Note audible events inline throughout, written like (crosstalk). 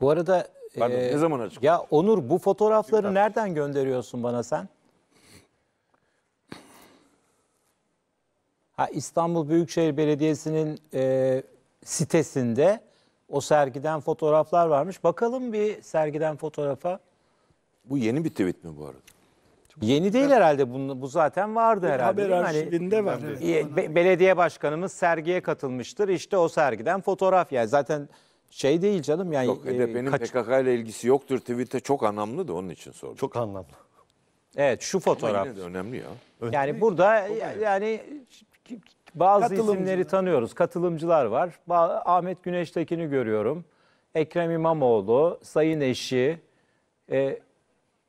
Bu arada Pardon, e, ne zaman açık? Ya Onur bu fotoğrafları Yok, nereden gönderiyorsun bana sen? Ha, İstanbul Büyükşehir Belediyesi'nin e, sitesinde o sergiden fotoğraflar varmış. Bakalım bir sergiden fotoğrafa. Bu yeni bir tweet mi bu arada? Yeni değil herhalde. Bu, bu zaten vardı herhalde. Haber hani arşivinde var. Hani, e, be- belediye başkanımız sergiye katılmıştır. İşte o sergiden fotoğraf yani. Zaten şey değil canım yani. Yok HDP'nin e, kaç... PKK ile ilgisi yoktur tweet'e çok anlamlı da onun için sordum. Çok anlamlı. Evet şu fotoğraf. Ama yine de önemli ya. Önemli. Yani burada yani bazı isimleri tanıyoruz. Katılımcılar var. Ba Ahmet Güneştekin'i görüyorum. Ekrem İmamoğlu, Sayın Eşi, e,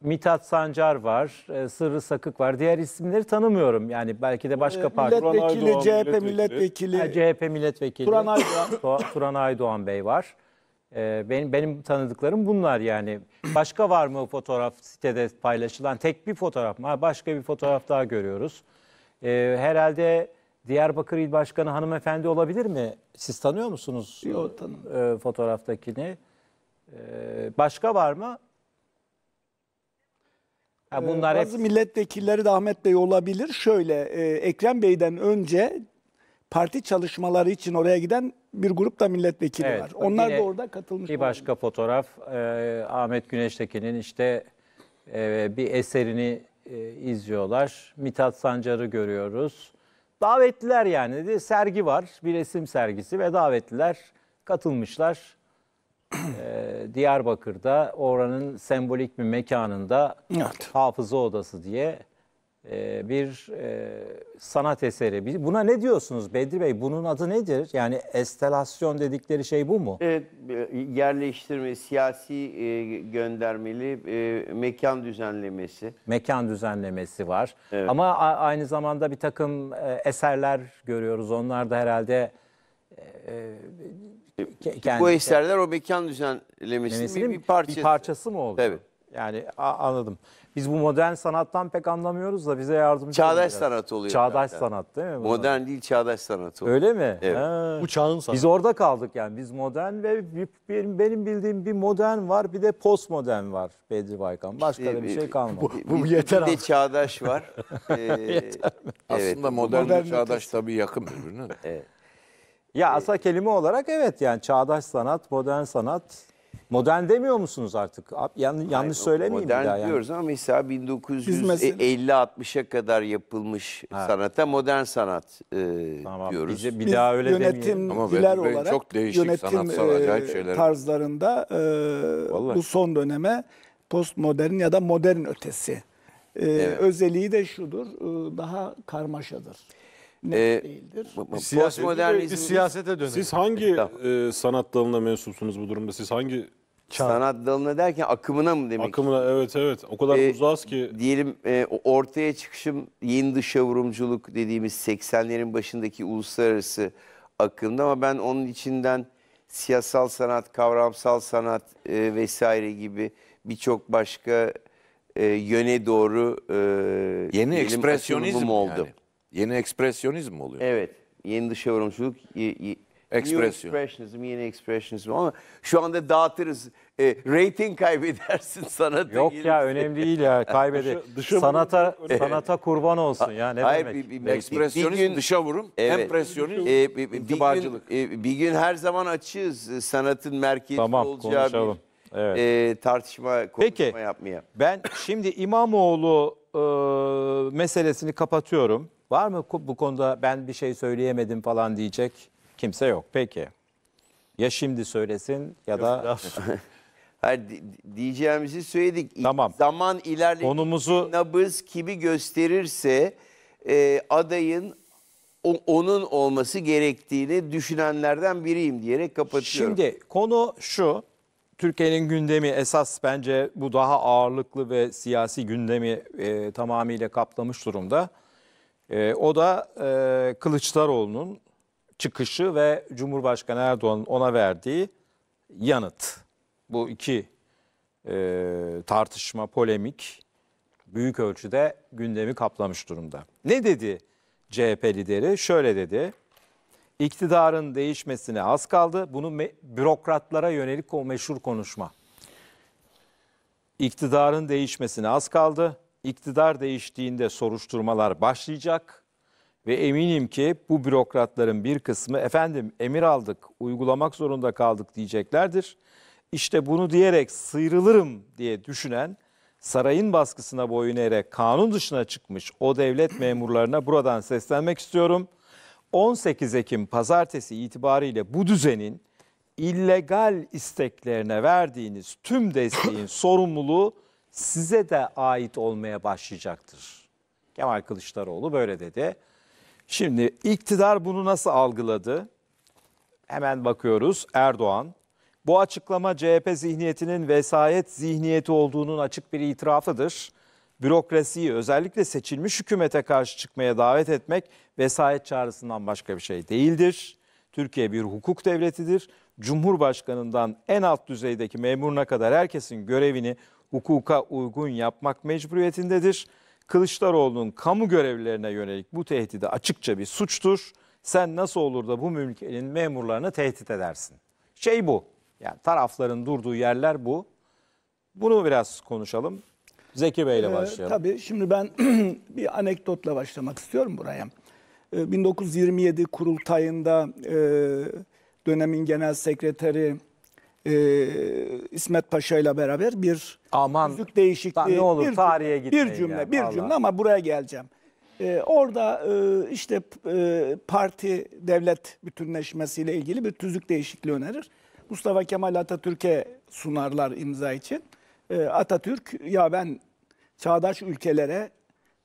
Mithat Sancar var, e, Sırrı Sakık var. Diğer isimleri tanımıyorum. Yani belki de başka e, parti. Milletvekili, CHP milletvekili. CHP milletvekili. Turan Aydoğan. (laughs) Turan Aydoğan Bey var. E, benim, benim tanıdıklarım bunlar yani. Başka var mı fotoğraf sitede paylaşılan? Tek bir fotoğraf mı? başka bir fotoğraf daha görüyoruz. E, herhalde Diyarbakır İl Başkanı hanımefendi olabilir mi? Siz tanıyor musunuz Yok, e, fotoğraftakini? E, başka var mı? Ha ee, bunlar Bazı hep... milletvekilleri de Ahmet Bey olabilir. Şöyle e, Ekrem Bey'den önce parti çalışmaları için oraya giden bir grup da milletvekili evet, var. Onlar da orada katılmış. Bir başka olabilir. fotoğraf e, Ahmet Güneştekin'in işte e, bir eserini e, izliyorlar. Mithat Sancar'ı görüyoruz. Davetliler yani de sergi var. Bir resim sergisi ve davetliler katılmışlar. (clears throat) e, Diyarbakır'da oranın sembolik bir mekanında evet. hafıza odası diye e, bir e, sanat eseri. Buna ne diyorsunuz Bedri Bey? Bunun adı nedir? Yani estelasyon dedikleri şey bu mu? Evet, yerleştirme, siyasi e, göndermeli e, mekan düzenlemesi. Mekan düzenlemesi var. Evet. Ama aynı zamanda bir takım e, eserler görüyoruz. Onlar da herhalde ee, e, e, kendisi, Bu eserler o mekan düzenlemesinin bir, bir parçası. Bir parçası mı oldu? Tabii. Yani anladım. Biz bu modern sanattan pek anlamıyoruz da bize yardımcı Çağdaş sanat oluyor. Çağdaş zaten. sanat değil mi? Bunlar? Modern değil çağdaş sanat oluyor. Öyle mi? Evet. Ha. Bu çağın sanatı. Biz orada kaldık yani. Biz modern ve bir, bir, benim bildiğim bir modern var bir de postmodern var Bedri Baykan. Başka işte, da bir şey kalmadı. Bu, bu bir, yeter. Bir de çağdaş var. (laughs) ee, yeter. Evet. Aslında modern, modern çağdaş tabii yakın birbirine. evet. Ya ee, asa kelime olarak evet yani çağdaş sanat, modern sanat. Modern demiyor musunuz artık? yan- yanlış Hayır, söylemeyeyim Modern daha yani. diyoruz ama mesela 1950-60'a kadar yapılmış sanata modern sanat e, Tamam, diyoruz. bize bir Biz daha öyle demeyelim. Ama yönetimciler olarak çok değişik yönetim sanatsal e, tarzlarında e, bu son döneme postmodern ya da modern ötesi. E, Özelliği de şudur, e, daha karmaşadır net ee, değildir. Siyaset, modernizm siyasete dönelim. Siz hangi e, sanat dalına mensupsunuz bu durumda? Siz hangi Çağ. Sanat dalına derken akımına mı demek? Akımına evet evet. O kadar ee, uzağız ki. Diyelim e, ortaya çıkışım yeni dışavurumculuk dediğimiz 80'lerin başındaki uluslararası akımda ama ben onun içinden siyasal sanat, kavramsal sanat e, vesaire gibi birçok başka e, yöne doğru e, yeni ekspresyonizm oldu. Yani. Yeni ekspresyonizm mi oluyor? Evet. Yeni dış yorumculuk. Ekspresyon. New expressionism, yeni expressionism ama şu anda dağıtırız. E, rating kaybedersin (laughs) sanata. Yok ya önemli değil ya kaybeder. dışa sanata vurum, sanata kurban olsun ya ne Hayır, demek? Bir, bir, ekspresyonist bir gün, dışa vurum, evet. empresyonist e, bir, bir, gün, e, bir gün her zaman açığız e, sanatın merkezi tamam, olacağı konuşalım. bir evet. e, tartışma konuşma Peki, yapmaya. Ben şimdi İmamoğlu e, meselesini kapatıyorum. Var mı bu konuda ben bir şey söyleyemedim falan diyecek kimse yok. Peki. Ya şimdi söylesin ya da... (laughs) Hayır, diyeceğimizi söyledik. Tamam. Zaman ilerledi. Konumuzu... Nabız kimi gösterirse e, adayın o, onun olması gerektiğini düşünenlerden biriyim diyerek kapatıyorum. Şimdi konu şu. Türkiye'nin gündemi esas bence bu daha ağırlıklı ve siyasi gündemi e, tamamıyla kaplamış durumda. E, o da e, Kılıçdaroğlu'nun çıkışı ve Cumhurbaşkanı Erdoğan'ın ona verdiği yanıt. Bu iki e, tartışma, polemik büyük ölçüde gündemi kaplamış durumda. Ne dedi CHP lideri? Şöyle dedi. İktidarın değişmesine az kaldı. Bunu bürokratlara yönelik o meşhur konuşma. İktidarın değişmesine az kaldı iktidar değiştiğinde soruşturmalar başlayacak ve eminim ki bu bürokratların bir kısmı efendim emir aldık, uygulamak zorunda kaldık diyeceklerdir. İşte bunu diyerek sıyrılırım diye düşünen sarayın baskısına boyun eğerek kanun dışına çıkmış o devlet memurlarına buradan seslenmek istiyorum. 18 Ekim pazartesi itibariyle bu düzenin illegal isteklerine verdiğiniz tüm desteğin sorumluluğu size de ait olmaya başlayacaktır. Kemal Kılıçdaroğlu böyle dedi. Şimdi iktidar bunu nasıl algıladı? Hemen bakıyoruz Erdoğan. Bu açıklama CHP zihniyetinin vesayet zihniyeti olduğunun açık bir itirafıdır. Bürokrasiyi özellikle seçilmiş hükümete karşı çıkmaya davet etmek vesayet çağrısından başka bir şey değildir. Türkiye bir hukuk devletidir. Cumhurbaşkanından en alt düzeydeki memuruna kadar herkesin görevini hukuka uygun yapmak mecburiyetindedir. Kılıçdaroğlu'nun kamu görevlilerine yönelik bu tehdidi açıkça bir suçtur. Sen nasıl olur da bu mülkenin memurlarını tehdit edersin? Şey bu. Yani tarafların durduğu yerler bu. Bunu biraz konuşalım. Zeki Bey ile ee, başlayalım. tabii şimdi ben (clears throat) bir anekdotla başlamak istiyorum buraya. 1927 ee, kurultayında e, dönemin genel sekreteri e, İsmet Paşa ile beraber bir Aman, yüzük değişikliği. Ne olur bir, tarihe gitmeyin. Bir cümle, yani, bir vallahi. cümle ama buraya geleceğim. Ee, orada e, işte e, parti devlet bütünleşmesiyle ilgili bir tüzük değişikliği önerir. Mustafa Kemal Atatürk'e sunarlar imza için. E, Atatürk ya ben çağdaş ülkelere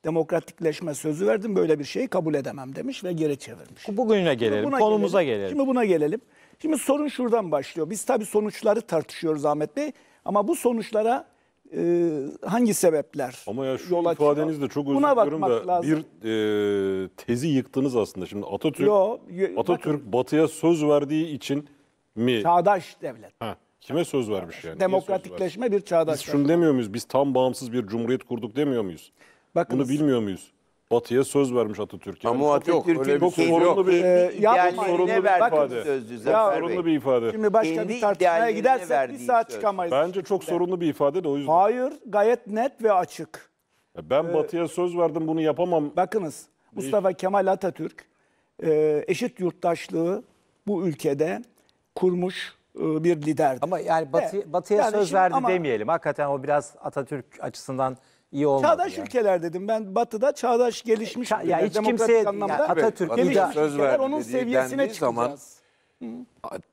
demokratikleşme sözü verdim böyle bir şeyi kabul edemem demiş ve geri çevirmiş. Bugüne gelelim, buna konumuza gelelim. gelelim. Şimdi buna gelelim. Şimdi sorun şuradan başlıyor. Biz tabii sonuçları tartışıyoruz Ahmet Bey ama bu sonuçlara e, hangi sebepler Ama ya şu yol ifadeniz de çok özür da lazım. bir e, tezi yıktınız aslında. Şimdi Atatürk Yo, Atatürk bakın. Batı'ya söz verdiği için mi? Çağdaş devlet. Ha, kime söz vermiş yani? Demokratikleşme bir çağdaş Biz şunu devlet. demiyor muyuz? Biz tam bağımsız bir cumhuriyet kurduk demiyor muyuz? Bakınız, Bunu bilmiyor muyuz? Batı'ya söz vermiş Atatürk. Yani Ama yok. çok sorunlu bir, e, ee, yapma, sorunlu bir ifade. Sözdü, Zafer sorunlu bir ifade. Şimdi başka bir tartışmaya gidersek bir saat söz. çıkamayız. Bence çok sorunlu bir ifade de o yüzden. Hayır gayet net ve açık. Ben ee, Batı'ya söz verdim bunu yapamam. Bakınız Mustafa Kemal Atatürk e, eşit yurttaşlığı bu ülkede kurmuş e, bir liderdi. Ama yani Batı, Batı'ya yani söz verdi ama, demeyelim. Hakikaten o biraz Atatürk açısından iyi olmadı. Çağdaş yani. ülkeler dedim ben batıda çağdaş gelişmiş Ça- ya hiç demokratik kimseye- ya Atatürk söz ülkeler verdi onun seviyesine dendiği zaman çıkacağız.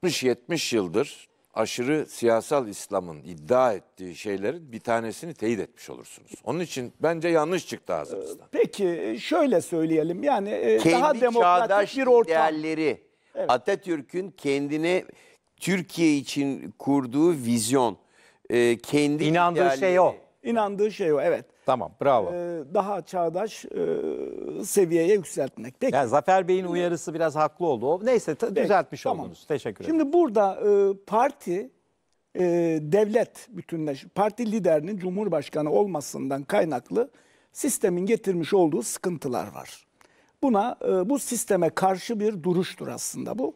60-70 yıldır aşırı siyasal İslam'ın iddia ettiği şeylerin bir tanesini teyit etmiş olursunuz. Onun için bence yanlış çıktı ağzınızdan. Ee, peki e, şöyle söyleyelim yani e, kendi daha çağdaş demokratik bir ortam. değerleri, Atatürk'ün kendine Türkiye için kurduğu vizyon, e, kendi İnandığı şey o inandığı şey o evet. Tamam bravo. Ee, daha çağdaş e, seviyeye yükseltmek. Peki. Yani Zafer Bey'in uyarısı biraz haklı oldu. O, neyse ta, Peki, düzeltmiş tamam. oldunuz. Teşekkür ederim. Şimdi burada e, parti e, devlet bütünleş, parti liderinin cumhurbaşkanı olmasından kaynaklı sistemin getirmiş olduğu sıkıntılar var. Buna e, bu sisteme karşı bir duruştur aslında bu.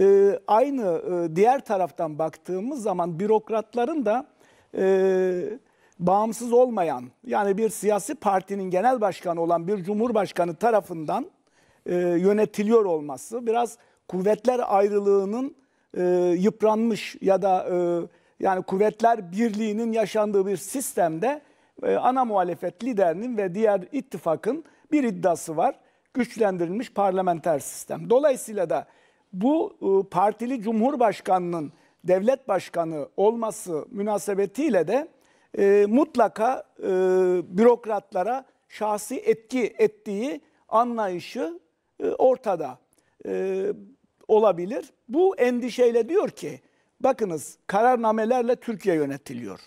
E, aynı e, diğer taraftan baktığımız zaman bürokratların da e, bağımsız olmayan yani bir siyasi partinin genel başkanı olan bir cumhurbaşkanı tarafından e, yönetiliyor olması biraz kuvvetler ayrılığının e, yıpranmış ya da e, yani kuvvetler birliğinin yaşandığı bir sistemde e, ana muhalefet liderinin ve diğer ittifakın bir iddiası var. Güçlendirilmiş parlamenter sistem. Dolayısıyla da bu e, partili cumhurbaşkanının devlet başkanı olması münasebetiyle de e, mutlaka e, bürokratlara şahsi etki ettiği anlayışı e, ortada e, olabilir. Bu endişeyle diyor ki bakınız kararnamelerle Türkiye yönetiliyor.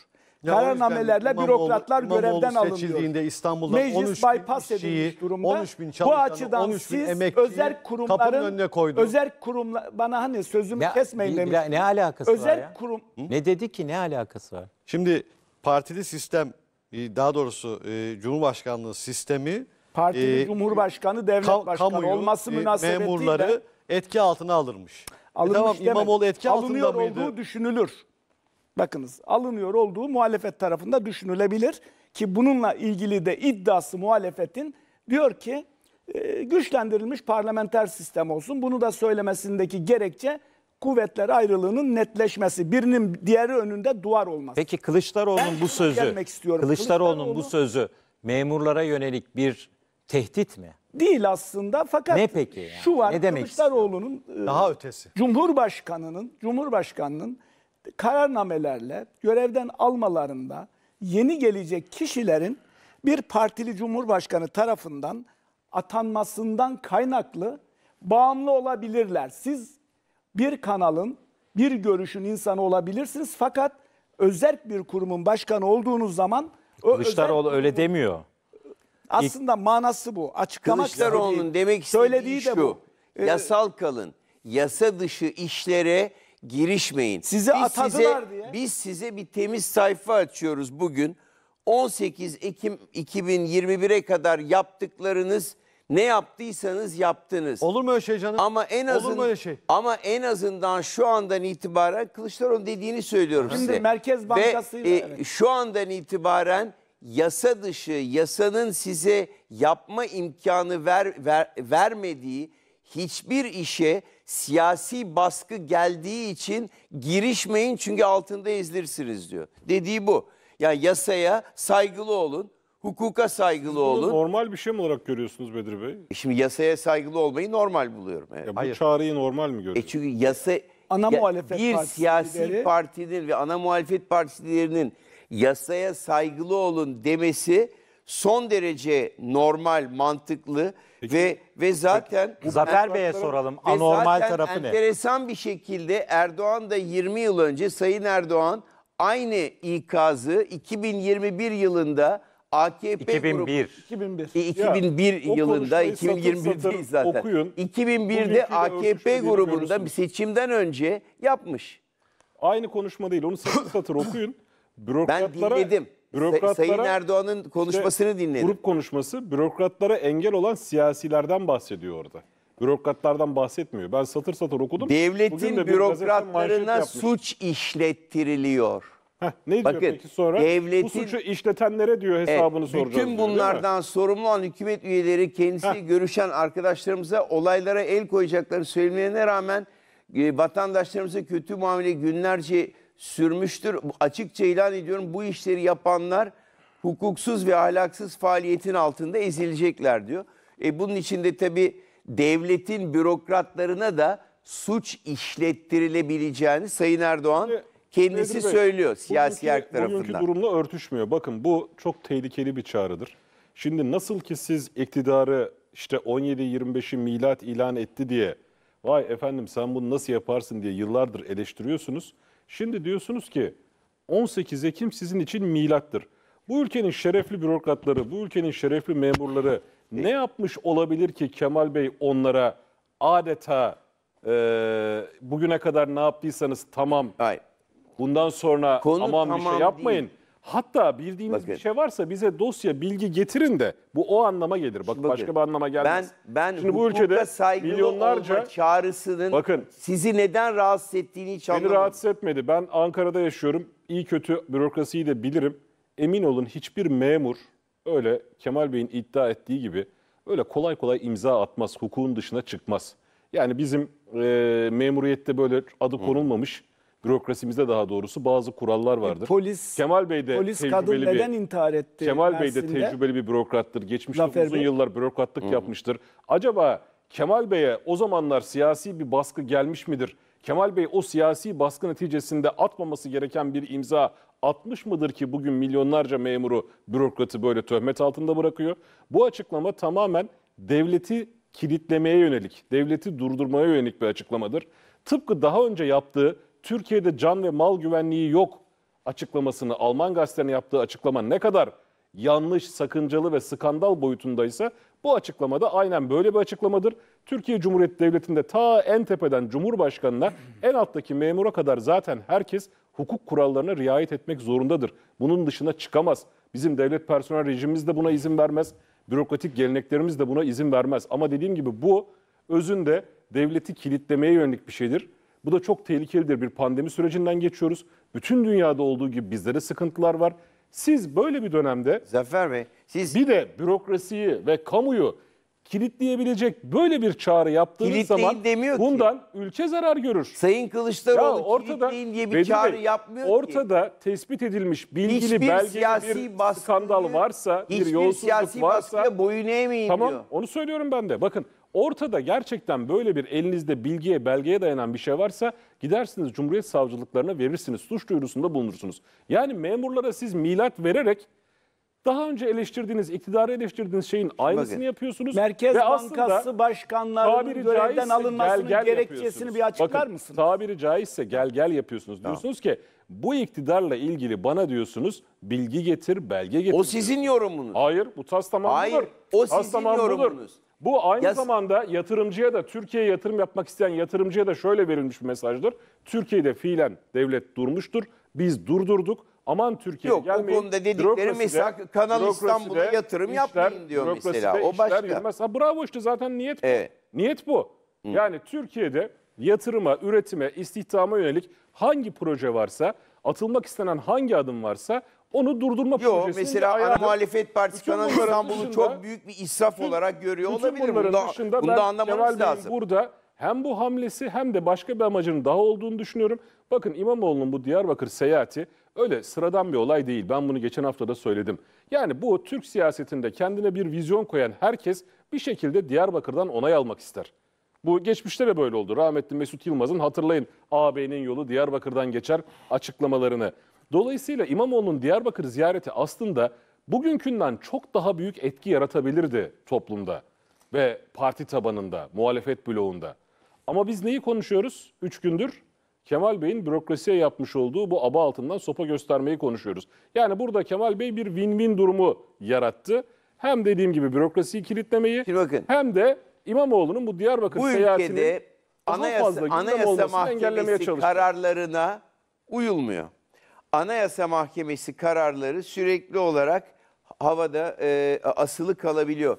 Ya Kararnamelerle bürokratlar İmamoğlu görevden alınıyor. seçildiğinde İstanbul'da Meclis 13 bypass edilmiş durumda. 13 bin bu açıdan 13 bin siz emekçiyi özel kurumların önüne koydu. Özel kurumlar bana hani sözümü ya, kesmeyin demiş. Ne alakası özel var ya? Kurum, ne dedi ki ne alakası var? Şimdi partili sistem e, daha doğrusu e, Cumhurbaşkanlığı sistemi partili e, Cumhurbaşkanı devlet ka başkanı kamuyu, olması e, münasebetiyle memurları etki altına alırmış. Alınmış e tamam, demek, İmamoğlu etki alınıyor altında mıydı? olduğu düşünülür. Bakınız alınıyor olduğu muhalefet tarafında düşünülebilir ki bununla ilgili de iddiası muhalefetin diyor ki güçlendirilmiş parlamenter sistem olsun. Bunu da söylemesindeki gerekçe kuvvetleri ayrılığının netleşmesi, birinin diğeri önünde duvar olması. Peki Kılıçdaroğlu'nun bu sözü, Kılıçdaroğlu'nun bu sözü memurlara yönelik bir tehdit mi? Değil aslında fakat ne peki yani? şu var ne demek Kılıçdaroğlu'nun e, daha ötesi. Cumhurbaşkanının Cumhurbaşkanının kararnamelerle görevden almalarında yeni gelecek kişilerin bir partili cumhurbaşkanı tarafından atanmasından kaynaklı bağımlı olabilirler. Siz bir kanalın, bir görüşün insanı olabilirsiniz fakat özel bir kurumun başkanı olduğunuz zaman o Kılıçdaroğlu özel, öyle demiyor. Aslında manası bu. Açıklamak Kılıçdaroğlu'nun demek istediği söylediği de şu. Bu. Ee, Yasal kalın. Yasa dışı işlere girişmeyin. Sizi biz atadılar size, diye. Biz size bir temiz sayfa açıyoruz bugün. 18 Ekim 2021'e kadar yaptıklarınız ne yaptıysanız yaptınız. Olur mu öyle şey canım? Ama en azın, Olur mu öyle şey? ama en azından şu andan itibaren Kılıçdaroğlu dediğini söylüyorum Şimdi size. Merkez Bankası'yla, Ve evet. şu andan itibaren yasa dışı, yasanın size yapma imkanı ver, ver, vermediği hiçbir işe siyasi baskı geldiği için girişmeyin çünkü altında ezilirsiniz diyor. Dediği bu. yani yasaya saygılı olun hukuka saygılı olun. Normal bir şey mi olarak görüyorsunuz Bedir Bey? Şimdi yasaya saygılı olmayı normal buluyorum. Evet. Ya bu Hayır. çağrıyı normal mi E çünkü yasa Ana muhalefet bir siyasi lideri- partinin ve ana muhalefet partilerinin yasaya saygılı olun demesi son derece normal, mantıklı ve ve zaten Zafer Bey'e soralım. Anormal zaten tarafı ne? Enteresan bir şekilde Erdoğan da 20 yıl önce Sayın Erdoğan aynı ikazı 2021 yılında AKP 2001. Grubu, 2001. 2001 e, ya, yılında 2021'deyiz zaten. Okuyun. 2001'de AKP grubunda bir seçimden önce yapmış. Aynı konuşma değil. Onu satır satır okuyun. (laughs) Bürokratlara, ben dinledim. Bürokratlara, Sayın Erdoğan'ın konuşmasını işte, dinledim. Grup konuşması bürokratlara engel olan siyasilerden bahsediyor orada. Bürokratlardan bahsetmiyor. Ben satır satır okudum. Devletin de bürokratlarına suç işlettiriliyor. Heh, ne Bakın, diyor peki sonra? Devletin, bu suçu işletenlere diyor hesabını e, soracağız. Bütün diyor, bunlardan sorumlu olan hükümet üyeleri kendisi Heh. görüşen arkadaşlarımıza olaylara el koyacakları söylemeye rağmen e, vatandaşlarımıza kötü muamele günlerce sürmüştür. Açıkça ilan ediyorum bu işleri yapanlar hukuksuz ve ahlaksız faaliyetin altında ezilecekler diyor. E, bunun içinde tabi devletin bürokratlarına da suç işlettirilebileceğini Sayın Erdoğan... E, Kendisi Bey, söylüyor siyasi bugünkü, yer tarafından. Bugünkü durumla örtüşmüyor. Bakın bu çok tehlikeli bir çağrıdır. Şimdi nasıl ki siz iktidarı işte 17-25'i milat ilan etti diye vay efendim sen bunu nasıl yaparsın diye yıllardır eleştiriyorsunuz. Şimdi diyorsunuz ki 18 Ekim sizin için milattır. Bu ülkenin şerefli bürokratları, bu ülkenin şerefli memurları ne yapmış olabilir ki Kemal Bey onlara adeta e, bugüne kadar ne yaptıysanız tamam Hayır. Bundan sonra Konu aman bir şey yapmayın. değil. Hatta bildiğiniz Bakın. bir şey varsa bize dosya bilgi getirin de bu o anlama gelir. Bak Bakın, başka bir anlama gelmez. ben Şimdi bu ülkede saygılı milyonlarca milyonlarca çağrısının Bakın. sizi neden rahatsız ettiğini hiç anlamadım. Beni rahatsız etmedi. Ben Ankara'da yaşıyorum. İyi kötü bürokrasiyi de bilirim. Emin olun hiçbir memur öyle Kemal Bey'in iddia ettiği gibi öyle kolay kolay imza atmaz, hukukun dışına çıkmaz. Yani bizim e, memuriyette böyle adı konulmamış bürokrasimizde daha doğrusu bazı kurallar e, vardır. E, polis Kemal Bey de polis kadın bir, intihar etti? Kemal Bey de tecrübeli bir bürokrattır. Geçmişte Zafer uzun Bey. yıllar bürokratlık Hı. yapmıştır. Acaba Kemal Bey'e o zamanlar siyasi bir baskı gelmiş midir? Kemal Bey o siyasi baskı neticesinde atmaması gereken bir imza atmış mıdır ki bugün milyonlarca memuru bürokratı böyle töhmet altında bırakıyor? Bu açıklama tamamen devleti kilitlemeye yönelik, devleti durdurmaya yönelik bir açıklamadır. Tıpkı daha önce yaptığı Türkiye'de can ve mal güvenliği yok açıklamasını Alman gazetelerine yaptığı açıklama ne kadar yanlış, sakıncalı ve skandal boyutundaysa bu açıklamada aynen böyle bir açıklamadır. Türkiye Cumhuriyeti Devleti'nde ta en tepeden Cumhurbaşkanı'na en alttaki memura kadar zaten herkes hukuk kurallarına riayet etmek zorundadır. Bunun dışına çıkamaz. Bizim devlet personel rejimimiz de buna izin vermez. Bürokratik geleneklerimiz de buna izin vermez. Ama dediğim gibi bu özünde devleti kilitlemeye yönelik bir şeydir. Bu da çok tehlikelidir. Bir pandemi sürecinden geçiyoruz. Bütün dünyada olduğu gibi bizde de sıkıntılar var. Siz böyle bir dönemde Zafer Bey siz bir de bürokrasiyi ve kamuyu kilitleyebilecek böyle bir çağrı yaptığınız zaman demiyor bundan ki. ülke zarar görür. Sayın Kılıçdaroğlu ya ortada, kilitleyin diye bir Bedir çağrı Bey, yapmıyor ortada ki. tespit edilmiş bilgili hiçbir belgeli siyasi bir baskını, skandal varsa, bir yolsuzluk varsa boyun eğmeyin tamam, diyor. Tamam onu söylüyorum ben de. Bakın Ortada gerçekten böyle bir elinizde bilgiye, belgeye dayanan bir şey varsa gidersiniz Cumhuriyet Savcılıklarına verirsiniz, suç duyurusunda bulunursunuz. Yani memurlara siz milat vererek daha önce eleştirdiğiniz, iktidarı eleştirdiğiniz şeyin aynısını Bakın, yapıyorsunuz. Merkez ve Bankası başkanlarının görevden alınmasının gel, gel gerekçesini bir açıklar Bakın, mısınız? Tabiri caizse gel gel yapıyorsunuz. Tamam. Diyorsunuz ki bu iktidarla ilgili bana diyorsunuz bilgi getir, belge getir. O sizin yorumunuz. Hayır bu tas tamam Hayır, budur. o sizin tamam yorumunuz. Budur. Bu aynı Yaz... zamanda yatırımcıya da Türkiye'ye yatırım yapmak isteyen yatırımcıya da şöyle verilmiş bir mesajdır. Türkiye'de fiilen devlet durmuştur. Biz durdurduk. Aman Türkiye Yok, gelmeyin. Yok o konuda dedikleri mesela Kanal İstanbul'a yatırım işler, yapmayın diyor mesela. O başka. Yürümez. Ha, bravo işte zaten niyet bu. Evet. Niyet bu. Hı. Yani Türkiye'de yatırıma, üretime, istihdama yönelik hangi proje varsa, atılmak istenen hangi adım varsa onu durdurma Yok mesela ana ayarladık. muhalefet partisi Bütün İstanbul'u çok büyük bir israf olarak görüyor Bütün olabilir. Bunu bunların da, dışında bunu da ben Cemal anlamamız Bey'in lazım. burada hem bu hamlesi hem de başka bir amacının daha olduğunu düşünüyorum. Bakın İmamoğlu'nun bu Diyarbakır seyahati öyle sıradan bir olay değil. Ben bunu geçen hafta da söyledim. Yani bu Türk siyasetinde kendine bir vizyon koyan herkes bir şekilde Diyarbakır'dan onay almak ister. Bu geçmişte de böyle oldu. Rahmetli Mesut Yılmaz'ın hatırlayın ağabeyinin yolu Diyarbakır'dan geçer açıklamalarını. Dolayısıyla İmamoğlu'nun Diyarbakır ziyareti aslında bugünkünden çok daha büyük etki yaratabilirdi toplumda ve parti tabanında, muhalefet bloğunda. Ama biz neyi konuşuyoruz? Üç gündür Kemal Bey'in bürokrasiye yapmış olduğu bu aba altından sopa göstermeyi konuşuyoruz. Yani burada Kemal Bey bir win-win durumu yarattı. Hem dediğim gibi bürokrasiyi kilitlemeyi bakın, hem de İmamoğlu'nun bu Diyarbakır bu seyahatini anayasa, fazla anayasa mahkemesi kararlarına uyulmuyor. Anayasa Mahkemesi kararları sürekli olarak havada e, asılı kalabiliyor.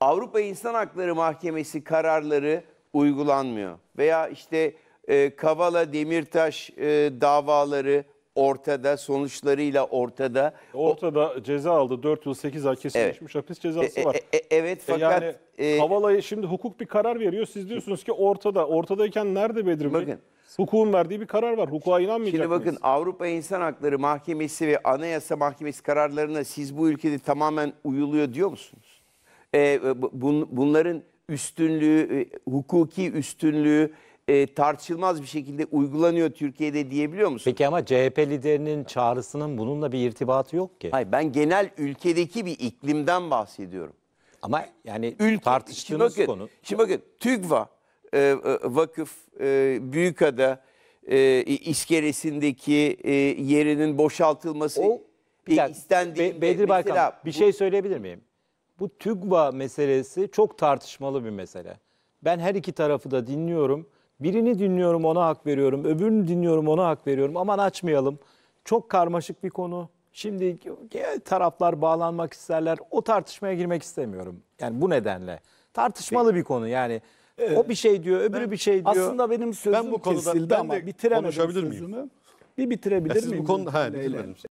Avrupa İnsan Hakları Mahkemesi kararları uygulanmıyor. Veya işte e, Kavala Demirtaş e, davaları ortada, sonuçlarıyla ortada. Ortada o, ceza aldı. 4 yıl 8 ay kesinleşmiş evet. hapis cezası e, e, var. E, e, evet e, fakat... yani e, Kavala'ya şimdi hukuk bir karar veriyor. Siz diyorsunuz ki ortada. Ortadayken nerede Bedir Bey? Bakın Hukukun verdiği bir karar var. Hukuka inanmayacak Şimdi bakın mıyız? Avrupa İnsan Hakları Mahkemesi ve Anayasa Mahkemesi kararlarına siz bu ülkede tamamen uyuluyor diyor musunuz? Ee, bun, bunların üstünlüğü, e, hukuki üstünlüğü e, tartışılmaz bir şekilde uygulanıyor Türkiye'de diyebiliyor musunuz? Peki ama CHP liderinin çağrısının bununla bir irtibatı yok ki. Hayır ben genel ülkedeki bir iklimden bahsediyorum. Ama yani Ülke, tartıştığınız şimdi bakın, konu. Şimdi bakın TÜGVA e, e, vakıf e, Büyükada e, iskelesindeki e, yerinin boşaltılması o, bir yani, e, Baykan mesela, bir şey söyleyebilir miyim? Bu TÜGVA meselesi çok tartışmalı bir mesele. Ben her iki tarafı da dinliyorum. Birini dinliyorum ona hak veriyorum, öbürünü dinliyorum ona hak veriyorum. Aman açmayalım. Çok karmaşık bir konu. Şimdi taraflar bağlanmak isterler. O tartışmaya girmek istemiyorum. Yani bu nedenle. Tartışmalı Peki. bir konu yani. Ee, o bir şey diyor, öbürü ben, bir şey diyor. Aslında benim sözüm ben bu konuda, kesildi ben ama bitiremedim konuşabilir miyim? Bir bitirebilir miyim? Siz bu konuda, ha,